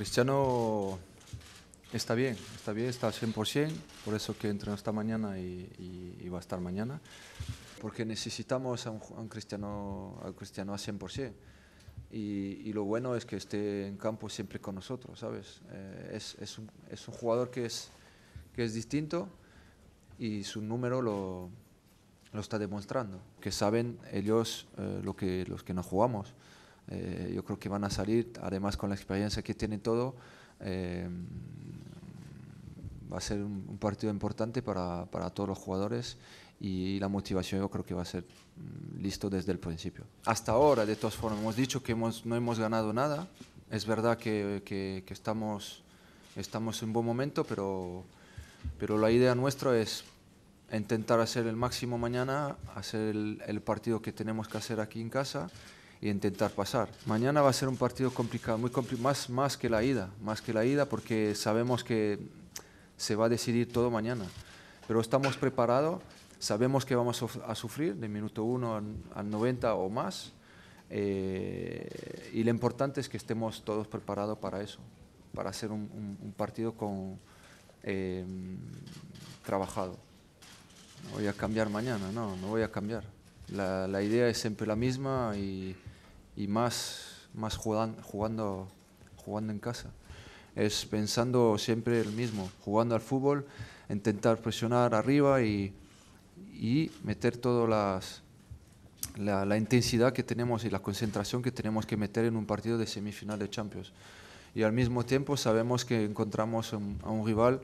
Cristiano está bien, está bien, está al 100%, por eso que entrenó esta mañana y, va a estar mañana, porque necesitamos a un, cristiano, al cristiano a 100%. Y, lo bueno es que esté en campo siempre con nosotros, ¿sabes? Eh, es, un, jugador que es, que es distinto y su número lo, está demostrando, que saben ellos eh, lo que, los que nos jugamos. Eh, yo creo que van a salir, además con la experiencia que tiene todo, eh, va a ser un, partido importante para, para, todos los jugadores y la motivación yo creo que va a ser mm, listo desde el principio. Hasta ahora, de todas formas, hemos dicho que no hemos ganado nada. Es verdad que, que, estamos, estamos en buen momento, pero, pero la idea nuestra es intentar hacer el máximo mañana, hacer el partido que tenemos que hacer aquí en casa y intentar pasar. Mañana va a ser un partido complicado, muy más, más que la ida, más que la ida porque sabemos que se va a decidir todo mañana. Pero estamos preparados, sabemos que vamos a sufrir de minuto 1 al 90 o más eh, y lo importante es que estemos todos preparados para eso, para hacer un, partido con, eh, trabajado. No voy a cambiar mañana, no, no voy a cambiar la, la idea es siempre la misma y, y más, más jugando, jugando, jugando en casa. Es pensando siempre el mismo, jugando al fútbol, intentar presionar arriba y, y meter todas las, la, intensidad que tenemos y la concentración que tenemos que meter en un partido de semifinal de Champions. Y al mismo tiempo sabemos que encontramos a un rival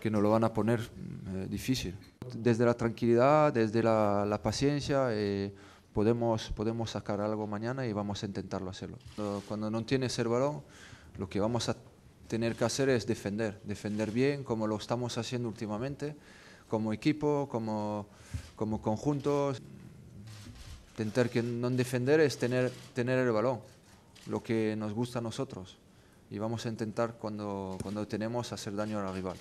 que nos lo van a poner mm, eh, difícil. Desde la tranquilidad, desde la, paciencia, eh, podemos, podemos sacar algo mañana y vamos a intentarlo hacerlo. Cuando no tienes el balón, lo que vamos a tener que hacer es defender, defender bien como lo estamos haciendo últimamente, como equipo, como, como conjunto. Intentar que no defender es tener, tener el balón, lo que nos gusta a nosotros. Y vamos a intentar cuando, cuando tenemos hacer daño al rival.